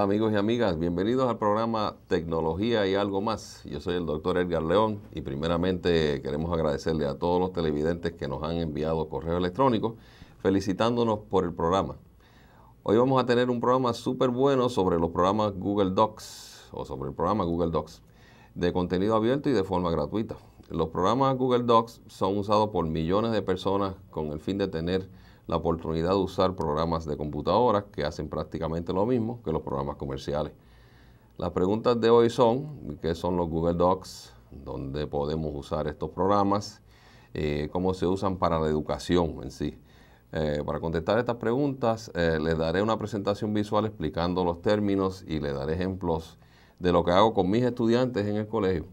Hola amigos y amigas, bienvenidos al programa Tecnología y algo más. Yo soy el doctor Edgar León y primeramente queremos agradecerle a todos los televidentes que nos han enviado correo electrónico felicitándonos por el programa. Hoy vamos a tener un programa súper bueno sobre los programas Google Docs o sobre el programa Google Docs de contenido abierto y de forma gratuita. Los programas Google Docs son usados por millones de personas con el fin de tener la oportunidad de usar programas de computadoras que hacen prácticamente lo mismo que los programas comerciales. Las preguntas de hoy son, ¿qué son los Google Docs? ¿Dónde podemos usar estos programas? Eh, ¿Cómo se usan para la educación en sí? Eh, para contestar estas preguntas, eh, les daré una presentación visual explicando los términos y les daré ejemplos de lo que hago con mis estudiantes en el colegio.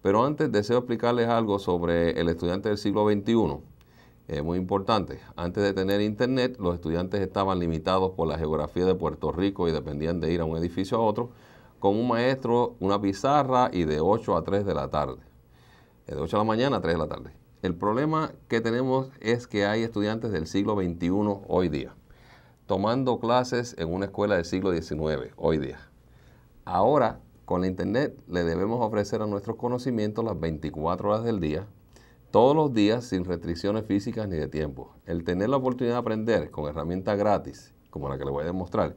Pero antes deseo explicarles algo sobre el estudiante del siglo XXI es eh, muy importante. Antes de tener internet, los estudiantes estaban limitados por la geografía de Puerto Rico y dependían de ir a un edificio a otro, con un maestro, una pizarra y de 8 a 3 de la tarde. De 8 a la mañana a 3 de la tarde. El problema que tenemos es que hay estudiantes del siglo XXI hoy día, tomando clases en una escuela del siglo XIX hoy día. Ahora, con internet, le debemos ofrecer a nuestros conocimientos las 24 horas del día, todos los días sin restricciones físicas ni de tiempo. El tener la oportunidad de aprender con herramientas gratis, como la que les voy a demostrar,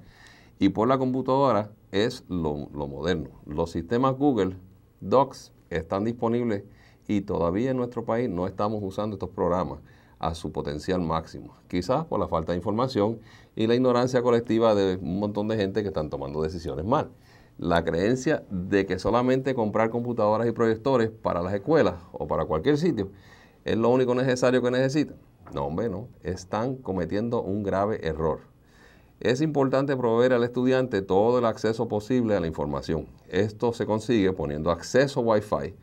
y por la computadora es lo, lo, moderno. Los sistemas Google Docs están disponibles y todavía en nuestro país no estamos usando estos programas a su potencial máximo. Quizás por la falta de información y la ignorancia colectiva de un montón de gente que están tomando decisiones mal la creencia de que solamente comprar computadoras y proyectores para las escuelas o para cualquier sitio es lo único necesario que necesitan. No, hombre, no. Están cometiendo un grave error. Es importante proveer al estudiante todo el acceso posible a la información. Esto se consigue poniendo acceso Wi-Fi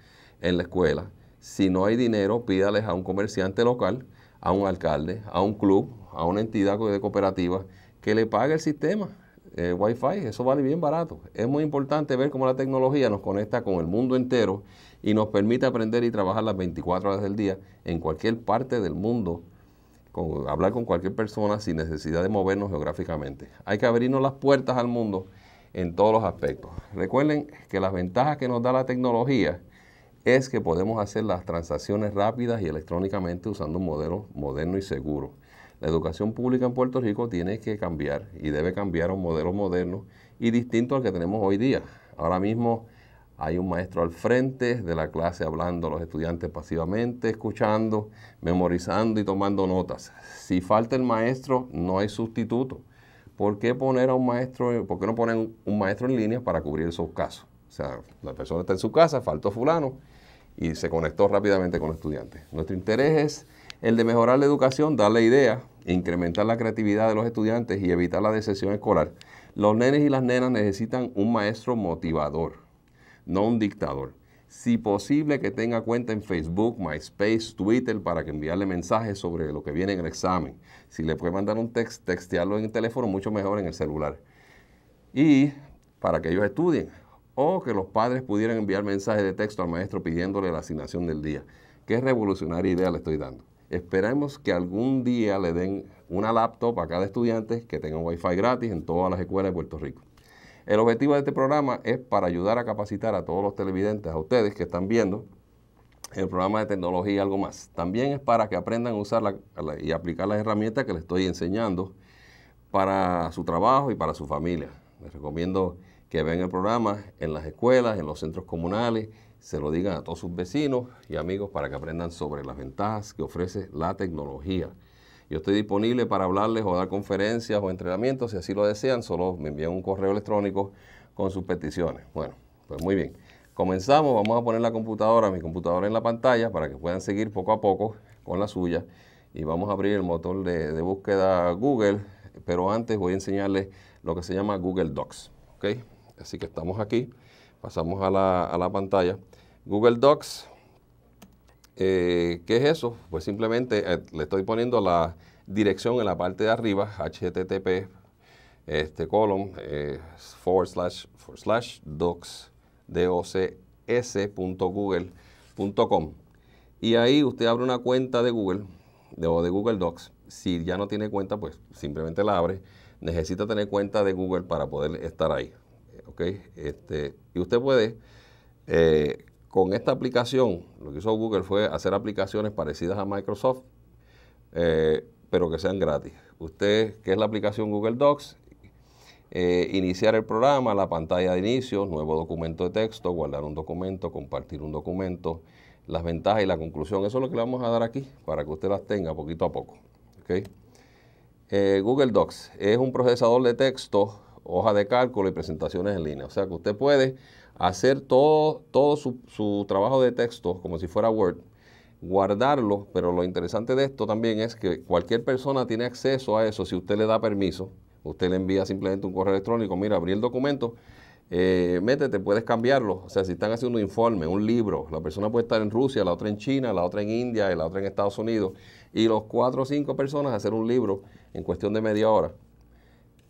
en la escuela. Si no hay dinero, pídales a un comerciante local, a un alcalde, a un club, a una entidad de cooperativa que le pague el sistema eh, Wi-Fi, eso vale bien barato. Es muy importante ver cómo la tecnología nos conecta con el mundo entero y nos permite aprender y trabajar las 24 horas del día en cualquier parte del mundo, hablar con cualquier persona sin necesidad de movernos geográficamente. Hay que abrirnos las puertas al mundo en todos los aspectos. Recuerden que las ventajas que nos da la tecnología es que podemos hacer las transacciones rápidas y electrónicamente usando un modelo moderno y seguro. La educación pública en Puerto Rico tiene que cambiar y debe cambiar a un modelo moderno y distinto al que tenemos hoy día. Ahora mismo hay un maestro al frente de la clase hablando a los estudiantes pasivamente, escuchando, memorizando y tomando notas. Si falta el maestro, no hay sustituto. ¿Por qué poner a un maestro, por qué no poner un maestro en línea para cubrir esos casos? O sea, la persona está en su casa, faltó fulano y se conectó rápidamente con los estudiantes. Nuestro interés es el de mejorar la educación, darle idea, incrementar la creatividad de los estudiantes y evitar la decepción escolar. Los nenes y las nenas necesitan un maestro motivador, no un dictador. Si posible que tenga cuenta en Facebook, MySpace, Twitter para que enviarle mensajes sobre lo que viene en el examen. Si le puede mandar un texto, textearlo en el teléfono, mucho mejor en el celular. Y para que ellos estudien. O que los padres pudieran enviar mensajes de texto al maestro pidiéndole la asignación del día. Qué revolucionaria idea le estoy dando. Esperemos que algún día le den una laptop a cada estudiante que tenga un wi gratis en todas las escuelas de Puerto Rico. El objetivo de este programa es para ayudar a capacitar a todos los televidentes, a ustedes que están viendo el programa de tecnología y algo más. También es para que aprendan a usar y aplicar las herramientas que les estoy enseñando para su trabajo y para su familia. Les recomiendo que vean el programa en las escuelas, en los centros comunales, se lo digan a todos sus vecinos y amigos para que aprendan sobre las ventajas que ofrece la tecnología. Yo estoy disponible para hablarles o dar conferencias o entrenamientos, si así lo desean, solo me envían un correo electrónico con sus peticiones. Bueno, pues muy bien. Comenzamos, vamos a poner la computadora, mi computadora en la pantalla para que puedan seguir poco a poco con la suya y vamos a abrir el motor de, de búsqueda Google, pero antes voy a enseñarles lo que se llama Google Docs. Así que estamos aquí, pasamos a la, a la pantalla. Google Docs, eh, ¿qué es eso? Pues simplemente eh, le estoy poniendo la dirección en la parte de arriba, http este colon eh, slash slash docs docs.google.com y ahí usted abre una cuenta de Google de, o de Google Docs. Si ya no tiene cuenta, pues simplemente la abre. Necesita tener cuenta de Google para poder estar ahí. ¿ok? Este, y usted puede con esta aplicación, lo que hizo Google fue hacer aplicaciones parecidas a Microsoft, eh, pero que sean gratis. Usted, ¿qué es la aplicación Google Docs, eh, iniciar el programa, la pantalla de inicio, nuevo documento de texto, guardar un documento, compartir un documento, las ventajas y la conclusión. Eso es lo que le vamos a dar aquí para que usted las tenga poquito a poco. Eh, Google Docs es un procesador de texto, hoja de cálculo y presentaciones en línea. O sea que usted puede hacer todo, todo su, trabajo de texto como si fuera Word, guardarlo, pero lo interesante de esto también es que cualquier persona tiene acceso a eso si usted le da permiso. Usted le envía simplemente un correo electrónico, mira, abrí el documento, eh, métete, puedes cambiarlo. O sea, si están haciendo un informe, un libro, la persona puede estar en Rusia, la otra en China, la otra en India, la otra en Estados Unidos, y los cuatro o cinco personas hacer un libro en cuestión de media hora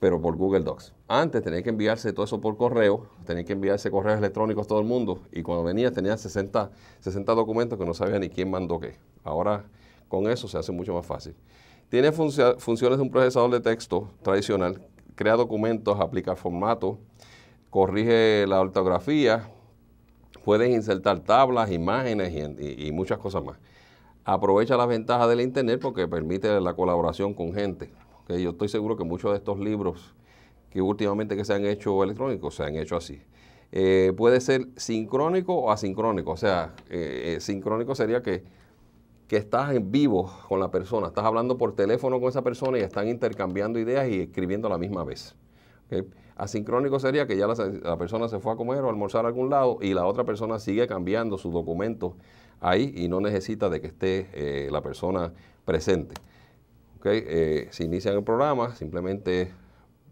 pero por Google Docs. Antes tenía que enviarse todo eso por correo, tenía que enviarse correos electrónicos a todo el mundo y cuando venía tenía 60, 60 documentos que no sabía ni quién mandó qué. Ahora con eso se hace mucho más fácil. Tiene funciones de un procesador de texto tradicional, crea documentos, aplica formato, corrige la ortografía, puedes insertar tablas, imágenes y muchas cosas más. Aprovecha las ventajas del Internet porque permite la colaboración con gente yo estoy seguro que muchos de estos libros que últimamente que se han hecho electrónicos se han hecho así. Eh, puede ser sincrónico o asincrónico, o sea, eh, eh, sincrónico sería que, estás en vivo con la persona, estás hablando por teléfono con esa persona y están intercambiando ideas y escribiendo a la misma vez. Asincrónico sería que ya la, persona se fue a comer o almorzar a algún lado y la otra persona sigue cambiando su documento ahí y no necesita de que esté la persona presente. Okay, eh, inician se inicia el programa, simplemente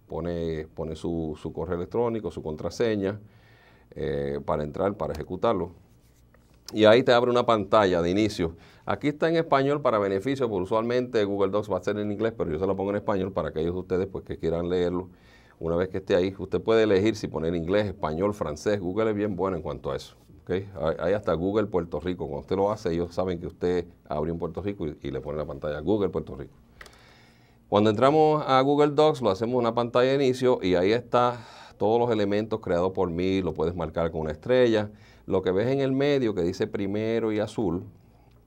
pone, pone su, correo electrónico, su contraseña eh, para entrar, para ejecutarlo. Y ahí te abre una pantalla de inicio. Aquí está en español para beneficio, porque usualmente Google Docs va a ser en inglés, pero yo se lo pongo en español para aquellos de ustedes pues, que quieran leerlo. Una vez que esté ahí, usted puede elegir si poner inglés, español, francés. Google es bien bueno en cuanto a eso. Okay. Hay hasta Google Puerto Rico. Cuando usted lo hace, ellos saben que usted abrió en Puerto Rico y le pone la pantalla Google Puerto Rico. Cuando entramos a Google Docs, lo hacemos en una pantalla de inicio y ahí está todos los elementos creados por mí, lo puedes marcar con una estrella. Lo que ves en el medio que dice primero y azul,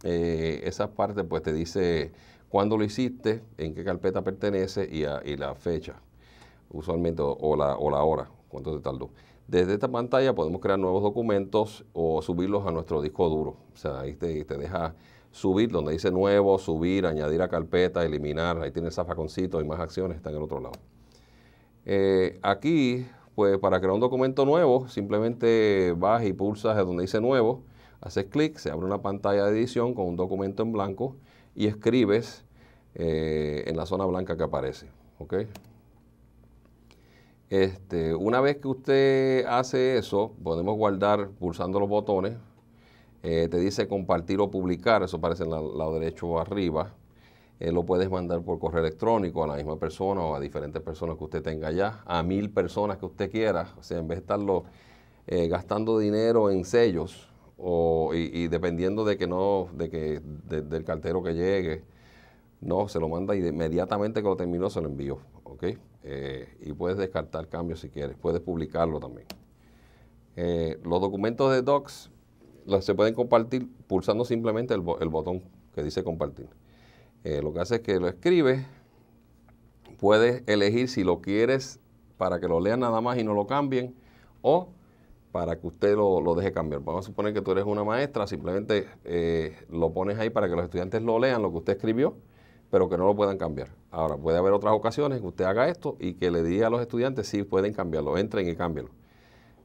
eh, esa parte pues te dice cuándo lo hiciste, en qué carpeta pertenece y, la fecha, usualmente, o la, o la hora, cuánto te tardó. Desde esta pantalla podemos crear nuevos documentos o subirlos a nuestro disco duro. O sea, ahí te, te deja Subir, donde dice nuevo, subir, añadir a carpeta, eliminar, ahí tiene el zafaconcito, y más acciones, están en el otro lado. Eh, aquí, pues para crear un documento nuevo, simplemente vas y pulsas donde dice nuevo, haces clic, se abre una pantalla de edición con un documento en blanco y escribes eh, en la zona blanca que aparece. Este, una vez que usted hace eso, podemos guardar pulsando los botones, eh, te dice compartir o publicar, eso aparece en el lado derecho arriba. Eh, lo puedes mandar por correo electrónico a la misma persona o a diferentes personas que usted tenga allá, a mil personas que usted quiera. O sea, en vez de estarlo eh, gastando dinero en sellos o, y, dependiendo de que no, de que del cartero que llegue, no, se lo manda y inmediatamente que lo terminó se lo envío, y puedes descartar cambios si quieres, puedes publicarlo también. los documentos de Docs se pueden compartir pulsando simplemente el, botón que dice compartir. Eh, lo que hace es que lo escribes, puedes elegir si lo quieres para que lo lean nada más y no lo cambien o para que usted lo, deje cambiar. Vamos a suponer que tú eres una maestra, simplemente eh, lo pones ahí para que los estudiantes lo lean, lo que usted escribió, pero que no lo puedan cambiar. Ahora, puede haber otras ocasiones que usted haga esto y que le diga a los estudiantes si pueden cambiarlo, entren y cámbienlo.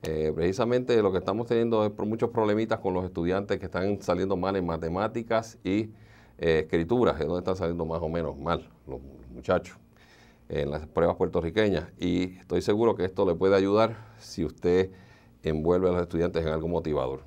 Eh, precisamente lo que estamos teniendo es muchos problemitas con los estudiantes que están saliendo mal en matemáticas y escritura. Eh, escrituras, es donde están saliendo más o menos mal los, muchachos en las pruebas puertorriqueñas. Y estoy seguro que esto le puede ayudar si usted envuelve a los estudiantes en algo motivador.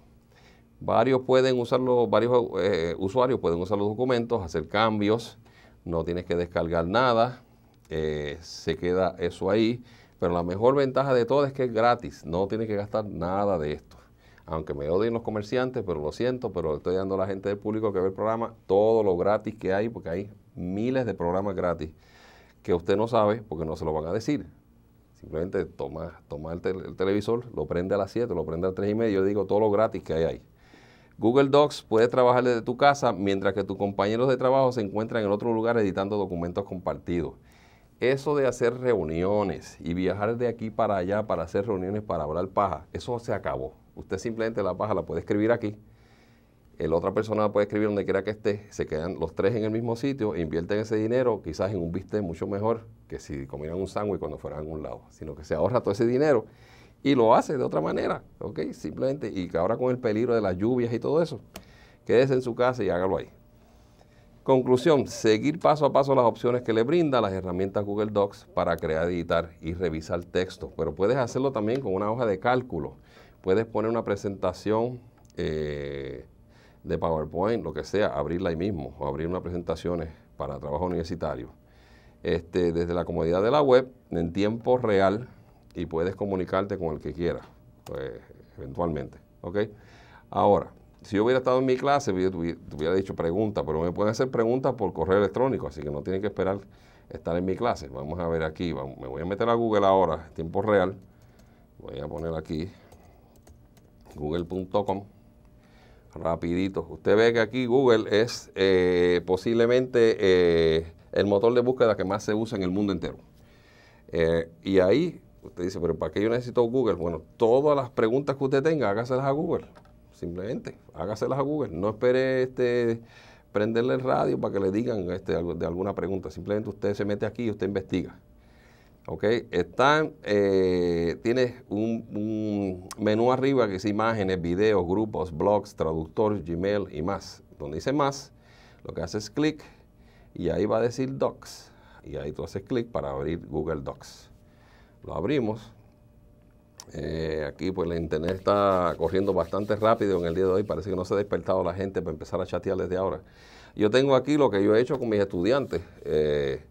Varios pueden usarlo, varios eh, usuarios pueden usar los documentos, hacer cambios, no tienes que descargar nada, se queda eso ahí. Pero la mejor ventaja de todo es que es gratis, no tiene que gastar nada de esto. Aunque me odien los comerciantes, pero lo siento, pero estoy dando a la gente del público que ve el programa todo lo gratis que hay, porque hay miles de programas gratis que usted no sabe porque no se lo van a decir. Simplemente toma, toma el, televisor, lo prende a las 7, lo prende a las 3 y media, yo digo todo lo gratis que hay ahí. Google Docs puede trabajar desde tu casa mientras que tus compañeros de trabajo se encuentran en otro lugar editando documentos compartidos eso de hacer reuniones y viajar de aquí para allá para hacer reuniones para hablar paja, eso se acabó. Usted simplemente la paja la puede escribir aquí. La otra persona puede escribir donde quiera que esté, se quedan los tres en el mismo sitio, invierten ese dinero quizás en un bistec mucho mejor que si comieran un sándwich cuando fueran a un lado, sino que se ahorra todo ese dinero y lo hace de otra manera, ¿ok? Simplemente, y que ahora con el peligro de las lluvias y todo eso, quédese en su casa y hágalo ahí. Conclusión, seguir paso a paso las opciones que le brinda las herramientas Google Docs para crear, editar y revisar texto, pero puedes hacerlo también con una hoja de cálculo. Puedes poner una presentación eh, de PowerPoint, lo que sea, abrirla ahí mismo o abrir unas presentaciones para trabajo universitario. Este, desde la comodidad de la web, en tiempo real, y puedes comunicarte con el que quieras, pues, eventualmente. Ahora, si yo hubiera estado en mi clase, te hubiera dicho preguntas, pero me pueden hacer preguntas por correo electrónico, así que no tienen que esperar estar en mi clase. Vamos a ver aquí, me voy a meter a Google ahora, tiempo real. Voy a poner aquí google.com. Rapidito. Usted ve que aquí Google es eh, posiblemente eh, el motor de búsqueda que más se usa en el mundo entero. Eh, y ahí usted dice, pero ¿para qué yo necesito Google? Bueno, todas las preguntas que usted tenga, hágaselas a Google simplemente hágaselas a Google, no espere este, prenderle el radio para que le digan este, de alguna pregunta, simplemente usted se mete aquí y usted investiga. ¿ok? Están, eh, un, menú arriba que dice imágenes, videos, grupos, blogs, traductores Gmail y más. Donde dice más, lo que hace es clic y ahí va a decir Docs. Y ahí tú haces clic para abrir Google Docs. Lo abrimos, eh, aquí pues la internet está corriendo bastante rápido en el día de hoy, parece que no se ha despertado la gente para empezar a chatear desde ahora. Yo tengo aquí lo que yo he hecho con mis estudiantes, eh,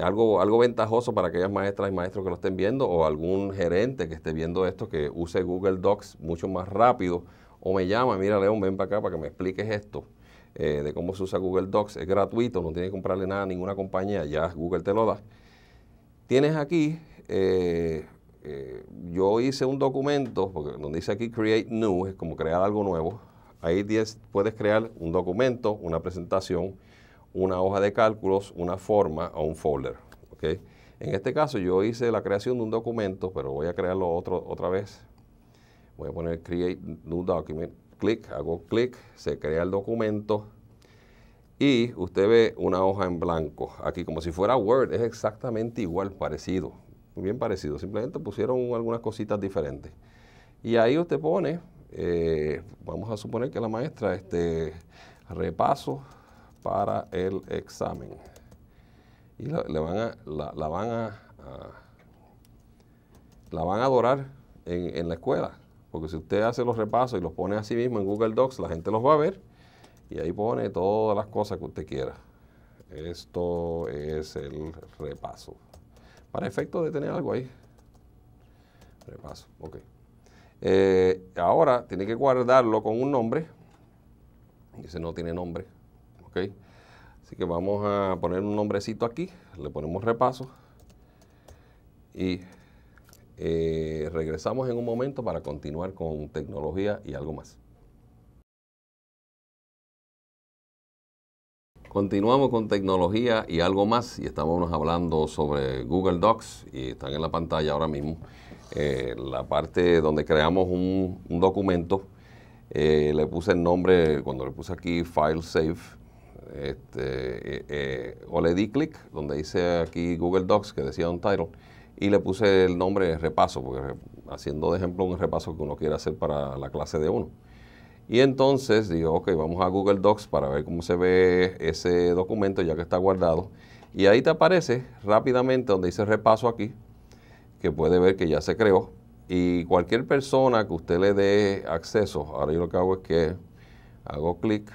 algo, algo ventajoso para aquellas maestras y maestros que lo estén viendo o algún gerente que esté viendo esto que use Google Docs mucho más rápido o me llama, mira León, ven para acá para que me expliques esto. Eh, de cómo se usa Google Docs, es gratuito, no tienes que comprarle nada a ninguna compañía, ya Google te lo da. Tienes aquí eh, yo hice un documento, porque donde dice aquí Create New, es como crear algo nuevo. Ahí puedes crear un documento, una presentación, una hoja de cálculos, una forma o un folder. En este caso yo hice la creación de un documento, pero voy a crearlo otro, otra vez. Voy a poner Create New Document. Clic, hago clic, se crea el documento y usted ve una hoja en blanco. Aquí como si fuera Word, es exactamente igual, parecido bien parecido, simplemente pusieron algunas cositas diferentes. Y ahí usted pone, eh, vamos a suponer que la maestra, este, repaso para el examen. Y la, le van a, la, van la van a adorar en, en la escuela. Porque si usted hace los repasos y los pone así mismo en Google Docs, la gente los va a ver y ahí pone todas las cosas que usted quiera. Esto es el repaso para efecto de tener algo ahí. Repaso, ok. Eh, ahora tiene que guardarlo con un nombre. Ese no tiene nombre, ok. Así que vamos a poner un nombrecito aquí, le ponemos repaso y eh, regresamos en un momento para continuar con tecnología y algo más. Continuamos con tecnología y algo más y estamos hablando sobre Google Docs y están en la pantalla ahora mismo. Eh, la parte donde creamos un, documento, eh, le puse el nombre, cuando le puse aquí File Save, este, eh, o le di clic donde dice aquí Google Docs que decía un title y le puse el nombre repaso, porque haciendo de ejemplo un repaso que uno quiere hacer para la clase de uno. Y entonces digo, ok, vamos a Google Docs para ver cómo se ve ese documento ya que está guardado. Y ahí te aparece rápidamente donde dice repaso aquí, que puede ver que ya se creó. Y cualquier persona que usted le dé acceso, ahora yo lo que hago es que hago clic,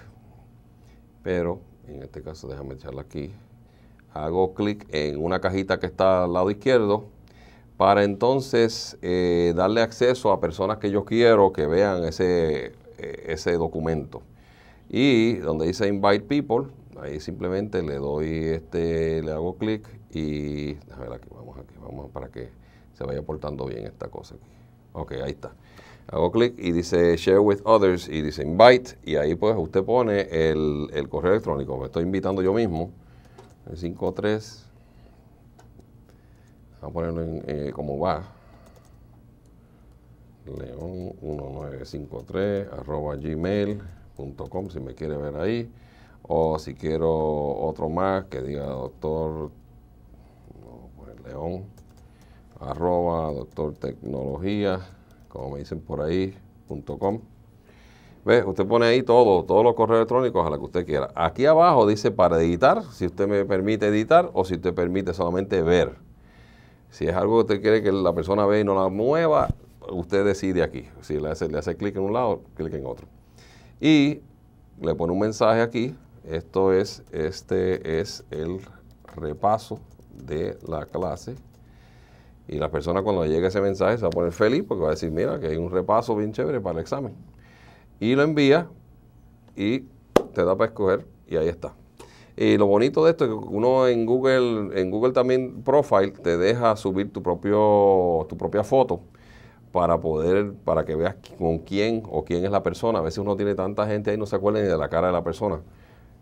pero en este caso déjame echarla aquí, hago clic en una cajita que está al lado izquierdo para entonces eh, darle acceso a personas que yo quiero que vean ese eh, ese documento. Y donde dice Invite People, ahí simplemente le doy este, le hago clic y vamos aquí, vamos para que se vaya portando bien esta cosa Ok, ahí está. Hago clic y dice Share with others y dice Invite y ahí pues usted pone el, correo electrónico. Me estoy invitando yo mismo. 53. Vamos a ponerlo en, eh, como va león1953 arroba gmail.com si me quiere ver ahí. O si quiero otro más que diga doctor pues león arroba doctor tecnología, como me dicen por ahí, punto com. ¿Ve? Usted pone ahí todo, todos los correos electrónicos a la que usted quiera. Aquí abajo dice para editar, si usted me permite editar o si usted permite solamente ver. Si es algo que usted quiere que la persona ve y no la mueva, usted decide aquí. Si le hace, clic en un lado, clic en otro. Y le pone un mensaje aquí. Esto es, este es el repaso de la clase. Y la persona cuando llegue ese mensaje se va a poner feliz porque va a decir, mira, que hay un repaso bien chévere para el examen. Y lo envía y te da para escoger y ahí está. Y lo bonito de esto es que uno en Google, en Google también Profile te deja subir tu propio, tu propia foto para poder, para que veas con quién o quién es la persona. A veces uno tiene tanta gente ahí no se acuerda ni de la cara de la persona.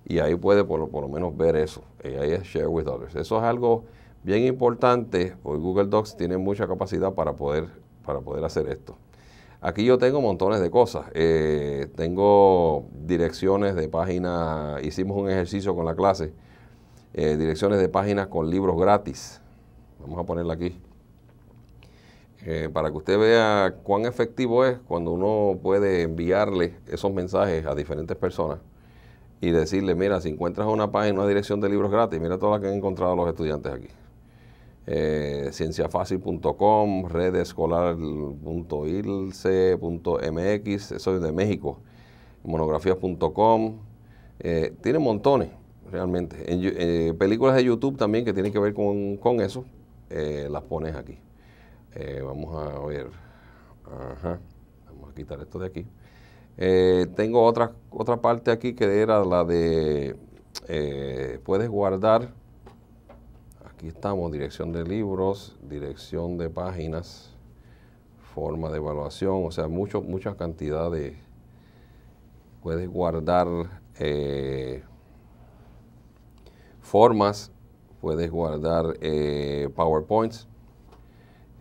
Y ahí puede por, lo menos ver eso. ahí es share with others. Eso es algo bien importante, porque Google Docs tiene mucha capacidad para poder, para poder hacer esto. Aquí yo tengo montones de cosas. Eh, tengo direcciones de páginas, hicimos un ejercicio con la clase, eh, direcciones de páginas con libros gratis. Vamos a ponerla aquí. Eh, para que usted vea cuán efectivo es cuando uno puede enviarle esos mensajes a diferentes personas y decirle, mira, si encuentras una página, una dirección de libros gratis, mira todas las que han encontrado los estudiantes aquí. Eh, cienciafacil.com, redescolar.ilce.mx, eso es de México, monografías.com, eh, tiene montones realmente. En, eh, películas de YouTube también que tienen que ver con, con eso, las pones aquí. Eh, vamos a ver. Vamos a quitar esto de aquí. Eh, tengo otra, otra parte aquí que era la de eh, puedes guardar. Aquí estamos, dirección de libros, dirección de páginas, forma de evaluación, o sea, mucho, mucha cantidad de... Puedes guardar formas, puedes guardar PowerPoints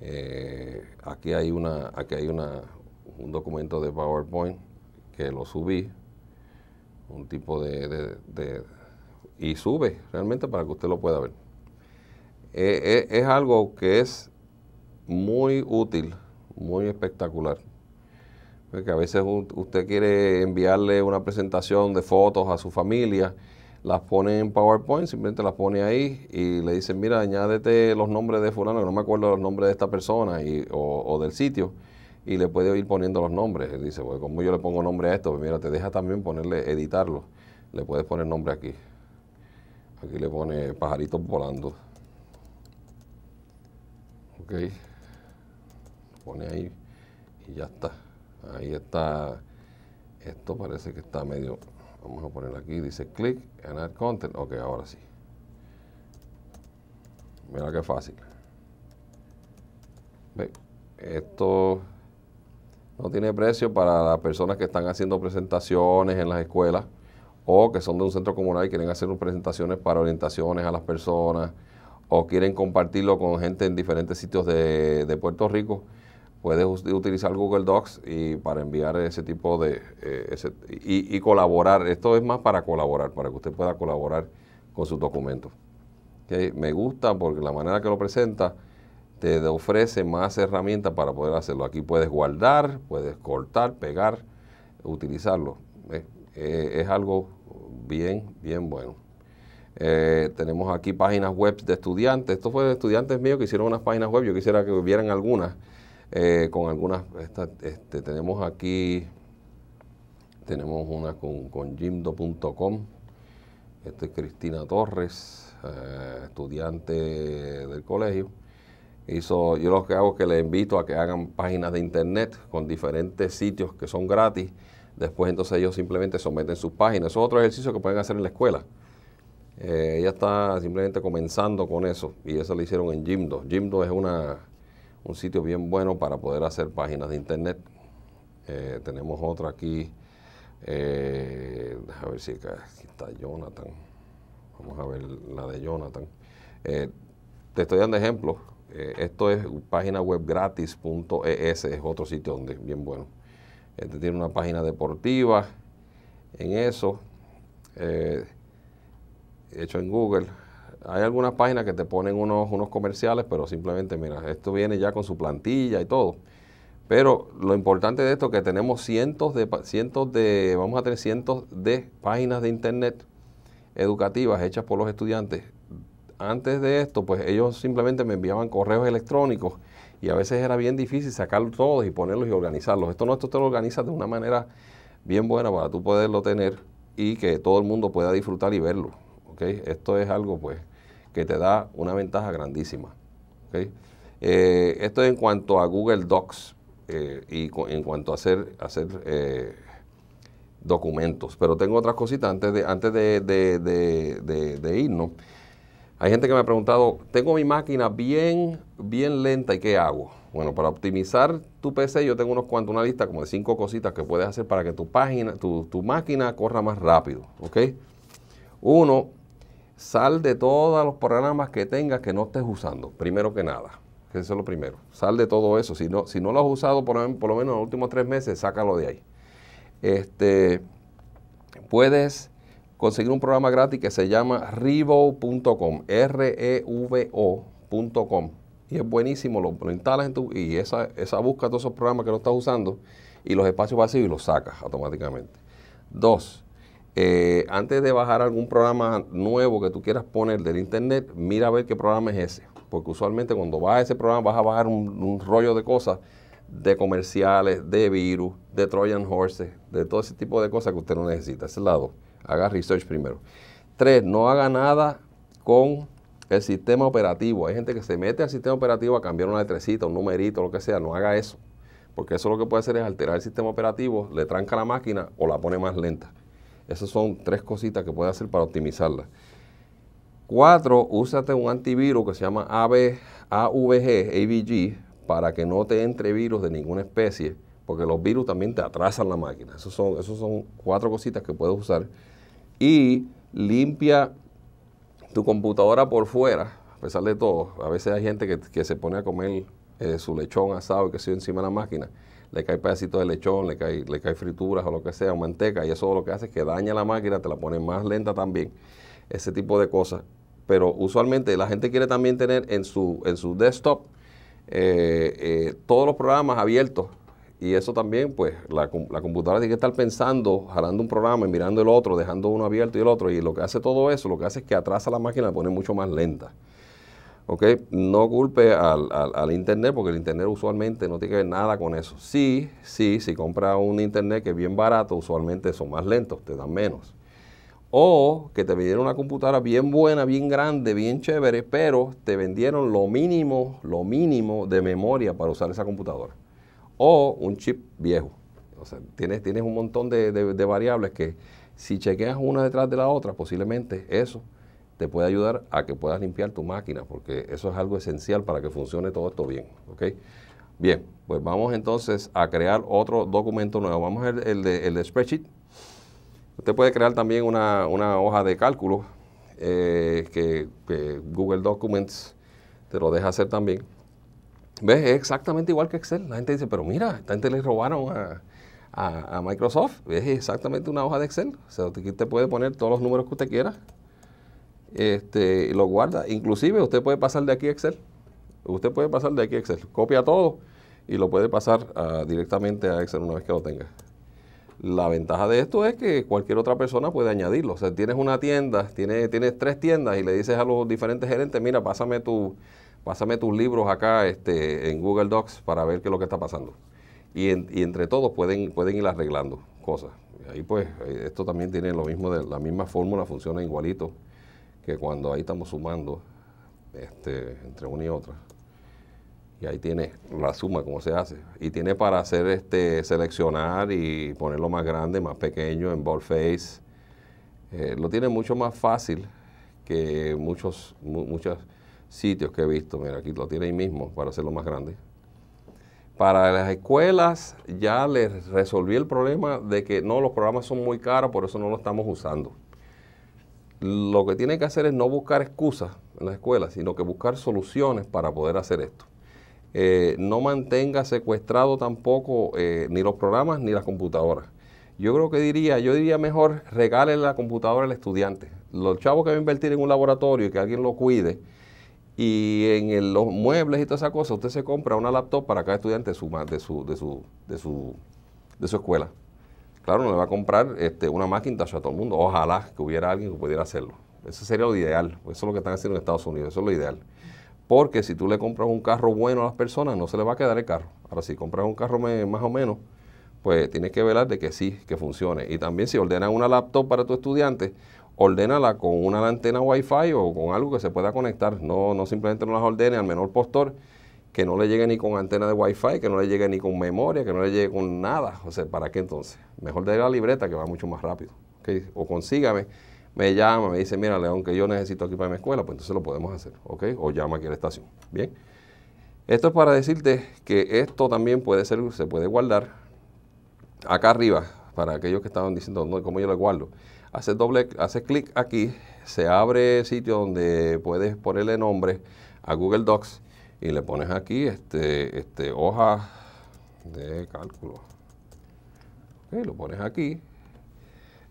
eh, aquí hay, una, aquí hay un documento de PowerPoint que lo subí, un tipo de, y sube realmente para que usted lo pueda ver. Eh, eh, es algo que es muy útil, muy espectacular. Porque a veces usted quiere enviarle una presentación de fotos a su familia las pone en PowerPoint, simplemente las pone ahí y le dice, mira, añádete los nombres de fulano, que no me acuerdo los nombres de esta persona o, del sitio, y le puede ir poniendo los nombres. Él dice, pues como yo le pongo nombre a esto, pues mira, te deja también ponerle, editarlo. Le puedes poner nombre aquí. Aquí le pone pajaritos volando. Ok. Pone ahí y ya está. Ahí está. Esto parece que está medio Vamos a poner aquí, dice click en add content. Ok, ahora sí. Mira qué fácil. Esto no tiene precio para las personas que están haciendo presentaciones en las escuelas o que son de un centro comunal y quieren hacer presentaciones para orientaciones a las personas o quieren compartirlo con gente en diferentes sitios de, de Puerto Rico puedes utilizar Google Docs y para enviar ese tipo de eh, y, colaborar. Esto es más para colaborar, para que usted pueda colaborar con sus documentos. Me gusta porque la manera que lo presenta te ofrece más herramientas para poder hacerlo. Aquí puedes guardar, puedes cortar, pegar, utilizarlo. Eh, es algo bien, bien bueno. Eh, tenemos aquí páginas web de estudiantes. Esto fue de estudiantes míos que hicieron unas páginas web. Yo quisiera que vieran algunas eh, con algunas, este, tenemos aquí, tenemos una con, gymdo.com. jimdo.com, esta es Cristina Torres, eh, estudiante del colegio. Hizo, yo lo que hago es que le invito a que hagan páginas de internet con diferentes sitios que son gratis. Después entonces ellos simplemente someten sus páginas. Eso es otro ejercicio que pueden hacer en la escuela. Eh, ella está simplemente comenzando con eso y eso lo hicieron en Jimdo. Jimdo es una un sitio bien bueno para poder hacer páginas de internet. Eh, tenemos otra aquí, eh, a ver si acá, está Jonathan. Vamos a ver la de Jonathan. Eh, te estoy dando ejemplo esto es página web gratis.es, es otro sitio donde bien bueno. Este tiene una página deportiva en eso, hecho en Google hay algunas páginas que te ponen unos, unos comerciales, pero simplemente, mira, esto viene ya con su plantilla y todo. Pero lo importante de esto es que tenemos cientos de, cientos de, vamos a tener cientos de páginas de internet educativas hechas por los estudiantes. Antes de esto, pues ellos simplemente me enviaban correos electrónicos y a veces era bien difícil sacarlos todos y ponerlos y organizarlos. Esto no, esto te lo organizas de una manera bien buena para tú poderlo tener y que todo el mundo pueda disfrutar y verlo. ¿okay? Esto es algo pues que te da una ventaja grandísima. Eh, esto es en cuanto a Google Docs eh, y en cuanto a hacer, hacer eh, documentos. Pero tengo otras cositas antes, de, antes de, irnos. Hay gente que me ha preguntado, tengo mi máquina bien, bien lenta y ¿qué hago? Bueno, para optimizar tu PC yo tengo unos cuantos, una lista como de cinco cositas que puedes hacer para que tu página, tu, máquina corra más rápido, Uno, Sal de todos los programas que tengas que no estés usando, primero que nada. eso es lo primero. Sal de todo eso. Si no, si no lo has usado por, lo menos en los últimos tres meses, sácalo de ahí. Este, puedes conseguir un programa gratis que se llama revo.com, R-E-V-O.com. Y es buenísimo, lo, instalas en tu. Y esa, esa busca todos esos programas que no estás usando y los espacios vacíos y los sacas automáticamente. Dos, eh, antes de bajar algún programa nuevo que tú quieras poner del internet, mira a ver qué programa es ese. Porque usualmente cuando a ese programa vas a bajar un, un rollo de cosas, de comerciales, de virus, de Trojan horses, de todo ese tipo de cosas que usted no necesita. Ese lado, haga research primero. Tres, no haga nada con el sistema operativo. Hay gente que se mete al sistema operativo a cambiar una letrecita, un numerito, lo que sea. No haga eso. Porque eso lo que puede hacer es alterar el sistema operativo, le tranca la máquina o la pone más lenta. Esas son tres cositas que puedes hacer para optimizarla. Cuatro, úsate un antivirus que se llama AVG, para que no te entre virus de ninguna especie, porque los virus también te atrasan la máquina. Esas son, son cuatro cositas que puedes usar. Y limpia tu computadora por fuera, a pesar de todo. A veces hay gente que, se pone a comer eh, su lechón asado y que se encima de la máquina le cae pedacito de lechón, le cae, le cae frituras o lo que sea, o manteca, y eso lo que hace es que daña la máquina, te la pone más lenta también, ese tipo de cosas. Pero usualmente la gente quiere también tener en su, en su desktop eh, eh, todos los programas abiertos. Y eso también, pues, la, la computadora tiene que estar pensando, jalando un programa y mirando el otro, dejando uno abierto y el otro. Y lo que hace todo eso, lo que hace es que atrasa la máquina, la pone mucho más lenta. ¿ok? No culpe al, Internet, porque el Internet usualmente no tiene que ver nada con eso. Sí, sí, si compras un Internet que es bien barato, usualmente son más lentos, te dan menos. O que te vendieron una computadora bien buena, bien grande, bien chévere, pero te vendieron lo mínimo, lo mínimo de memoria para usar esa computadora. O un chip viejo. O sea, tienes, tienes un montón de variables que si chequeas una detrás de la otra, posiblemente eso te puede ayudar a que puedas limpiar tu máquina, porque eso es algo esencial para que funcione todo esto bien. ¿okay? Bien, pues vamos entonces a crear otro documento nuevo. Vamos a ver el de, spreadsheet. Usted puede crear también una, hoja de cálculo eh, que, Google Documents te lo deja hacer también. ¿Ves? Es exactamente igual que Excel. La gente dice, pero mira, esta gente le robaron a, a, Microsoft. Es exactamente una hoja de Excel. O sea, usted puede poner todos los números que usted quiera este, lo guarda. Inclusive usted puede pasar de aquí a Excel. Usted puede pasar de aquí a Excel. Copia todo y lo puede pasar ah, directamente a Excel una vez que lo tenga. La ventaja de esto es que cualquier otra persona puede añadirlo. O sea, tienes una tienda, tienes, tienes tres tiendas y le dices a los diferentes gerentes, mira, pásame, tu, pásame tus libros acá este, en Google Docs para ver qué es lo que está pasando. Y, entre todos pueden, pueden ir arreglando cosas. ahí pues, eh, esto también tiene lo mismo, de, la misma fórmula, funciona igualito que cuando ahí estamos sumando este, entre una y otra, y ahí tiene la suma como se hace, y tiene para hacer este seleccionar y ponerlo más grande, más pequeño, en boldface, eh, lo tiene mucho más fácil que muchos, muchos sitios que he visto, mira aquí lo tiene ahí mismo para hacerlo más grande. Para las escuelas ya les resolví el problema de que no, los programas son muy caros, por eso no lo estamos usando lo que tiene que hacer es no buscar excusas en la escuela, sino que buscar soluciones para poder hacer esto. Eh, no mantenga secuestrado tampoco eh, ni los programas ni las computadoras. Yo creo que diría, yo diría mejor regale la computadora al estudiante. Los chavos que va a invertir en un laboratorio y que alguien lo cuide y en los muebles y todas esas cosas, usted se compra una laptop para cada estudiante de de su, de su, de su escuela. Claro, no le va a comprar este, una máquina a todo el mundo. Ojalá que hubiera alguien que pudiera hacerlo. Eso sería lo ideal. Eso es lo que están haciendo en Estados Unidos. Eso es lo ideal. Porque si tú le compras un carro bueno a las personas, no se le va a quedar el carro. Ahora, si compras un carro más o menos, pues tienes que velar de que sí, que funcione. Y también si ordenas una laptop para tu estudiante, ordénala con una antena Wi-Fi o con algo que se pueda conectar. No, no simplemente no las ordene al menor postor que no le llegue ni con antena de Wi-Fi, que no le llegue ni con memoria, que no le llegue con nada. O sea, ¿para qué entonces? Mejor de la libreta que va mucho más rápido. O consígame, me llama, me dice, mira, León, que yo necesito aquí para mi escuela, pues entonces lo podemos hacer, ¿ok? O llama aquí a la estación. Bien. Esto es para decirte que esto también puede ser, se puede guardar acá arriba, para aquellos que estaban diciendo, ¿cómo yo lo guardo? Haces doble, haces clic aquí, se abre sitio donde puedes ponerle nombre a Google Docs y le pones aquí este, este, hojas de cálculo. lo pones aquí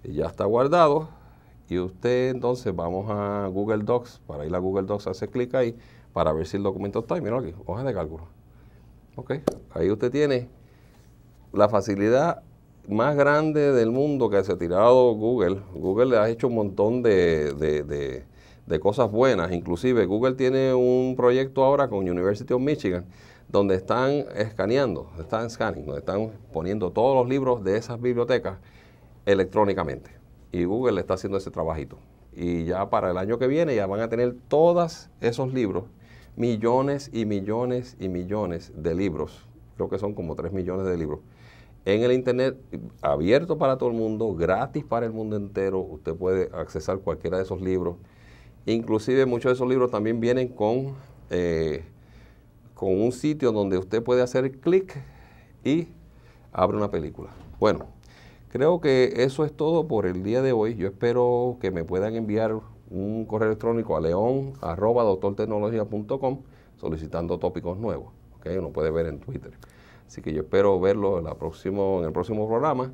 y ya está guardado. Y usted entonces vamos a Google Docs, para ir a Google Docs hace clic ahí para ver si el documento está. Y mira aquí, hoja de cálculo. Ok, ahí usted tiene la facilidad más grande del mundo que se ha tirado Google. Google le ha hecho un montón de de cosas buenas. Inclusive Google tiene un proyecto ahora con University of Michigan donde están escaneando, están scanning, donde están poniendo todos los libros de esas bibliotecas electrónicamente. Y Google está haciendo ese trabajito. Y ya para el año que viene ya van a tener todos esos libros, millones y millones y millones de libros, creo que son como 3 millones de libros, en el Internet, abierto para todo el mundo, gratis para el mundo entero. Usted puede accesar cualquiera de esos libros Inclusive muchos de esos libros también vienen con, eh, con un sitio donde usted puede hacer clic y abre una película. Bueno, creo que eso es todo por el día de hoy. Yo espero que me puedan enviar un correo electrónico a león.doctortecnología.com solicitando tópicos nuevos. ¿okay? Uno puede ver en Twitter. Así que yo espero verlo en el próximo programa,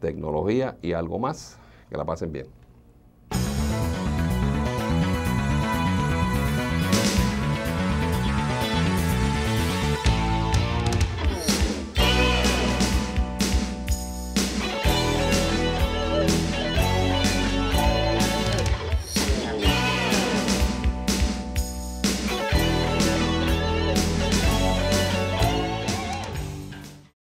Tecnología y algo más. Que la pasen bien.